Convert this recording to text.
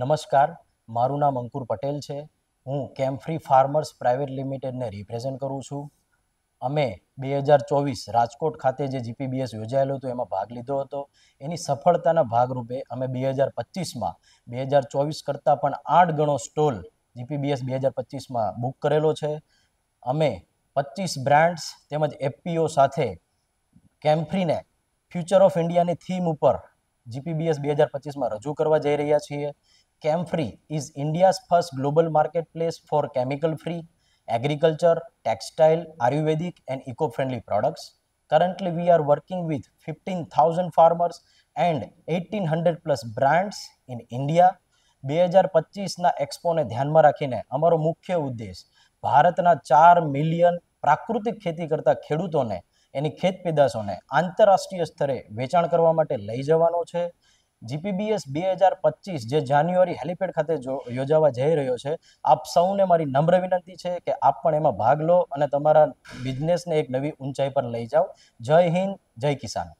નમસ્કાર મારું નામ અંકુર પટેલ છે હું કેમ્ફ્રી ફાર્મર્સ પ્રાઇવેટ લિમિટેડને રિપ્રેઝેન્ટ કરું છું અમે બે હજાર ચોવીસ રાજકોટ ખાતે જે જીપીબીએસ યોજાયેલું હતું એમાં ભાગ લીધો હતો એની સફળતાના ભાગરૂપે અમે બે હજાર પચીસમાં બે હજાર ચોવીસ કરતાં પણ આઠ ગણો સ્ટોલ જીપીબીએસ બે હજાર પચીસમાં બુક કરેલો છે અમે પચીસ બ્રાન્ડ્સ તેમજ એફપીઓ સાથે કેમ્ફ્રીને ફ્યુચર ઓફ ઇન્ડિયાની થીમ ઉપર જીપીબીએસ બે હજાર પચીસમાં રજૂ કરવા જઈ રહ્યા છીએ Kemfree is India's first global market place for chemical free textile Ayurvedic and Ayurvedic friendly products currently we are working with fifteen thousand farmers and and 1800 plus brands in India બે હજાર પચીસના એક્સપોને ધ્યાનમાં રાખીને અમારો મુખ્ય ઉદ્દેશ ભારતના ચાર મિલિયન પ્રાકૃતિક ખેતી કરતા ખેડૂતોને એની ખેત પેદાશોને આંતરરાષ્ટ્રીય સ્તરે વેચાણ કરવા માટે લઈ જવાનો છે જીપીબીએસ બે હજાર પચીસ જે જાન્યુઆરી હેલિપેડ ખાતે યોજાવા જઈ રહ્યો છે આપ સૌને મારી નમ્ર વિનંતી છે કે આપ પણ એમાં ભાગ લો અને તમારા બિઝનેસને એક નવી ઊંચાઈ પર લઈ જાઓ જય હિન્દ જય કિસાન